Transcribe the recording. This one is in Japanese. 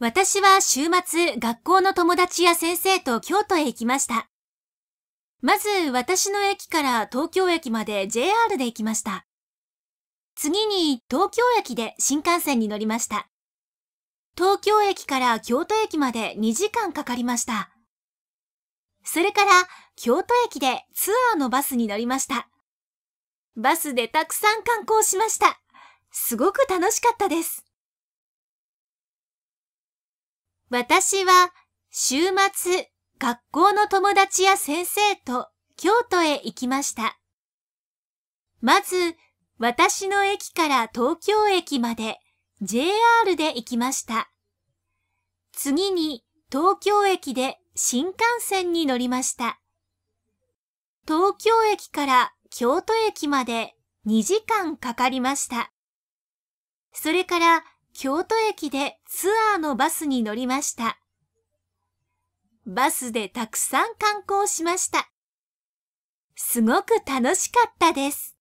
私は週末、学校の友達や先生と京都へ行きました。まず、私の駅から東京駅まで JR で行きました。次に、東京駅で新幹線に乗りました。東京駅から京都駅まで2時間かかりました。それから、京都駅でツアーのバスに乗りました。バスでたくさん観光しました。すごく楽しかったです。私は週末学校の友達や先生と京都へ行きました。まず私の駅から東京駅まで JR で行きました。次に東京駅で新幹線に乗りました。東京駅から京都駅まで2時間かかりました。それから京都駅でツアーのバスに乗りました。バスでたくさん観光しました。すごく楽しかったです。